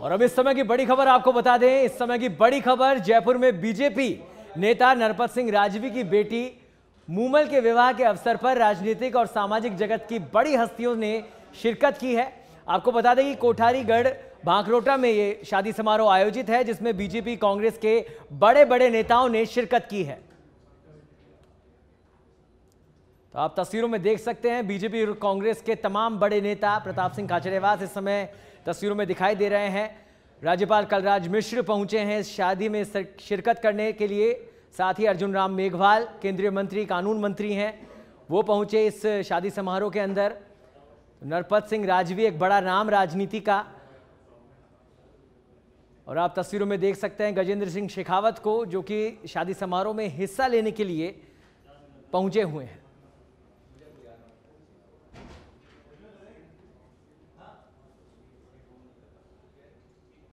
और अब इस समय की बड़ी खबर आपको बता दें इस समय की बड़ी खबर जयपुर में बीजेपी नेता नरपत सिंह राजवी की बेटी मूमल के विवाह के अवसर पर राजनीतिक और सामाजिक जगत की बड़ी हस्तियों ने शिरकत की है आपको बता दें कि कोठारीगढ़ भांकरोटा में ये शादी समारोह आयोजित है जिसमें बीजेपी कांग्रेस के बड़े बड़े नेताओं ने शिरकत की है तो आप तस्वीरों में देख सकते हैं बीजेपी और कांग्रेस के तमाम बड़े नेता प्रताप सिंह काचरेवास इस समय तस्वीरों में दिखाई दे रहे हैं राज्यपाल कलराज मिश्र पहुंचे हैं शादी में शिरकत करने के लिए साथ ही अर्जुन राम मेघवाल केंद्रीय मंत्री कानून मंत्री हैं वो पहुंचे इस शादी समारोह के अंदर नरपत सिंह राजवी एक बड़ा नाम राजनीति का और आप तस्वीरों में देख सकते हैं गजेंद्र सिंह शेखावत को जो कि शादी समारोह में हिस्सा लेने के लिए पहुंचे हुए हैं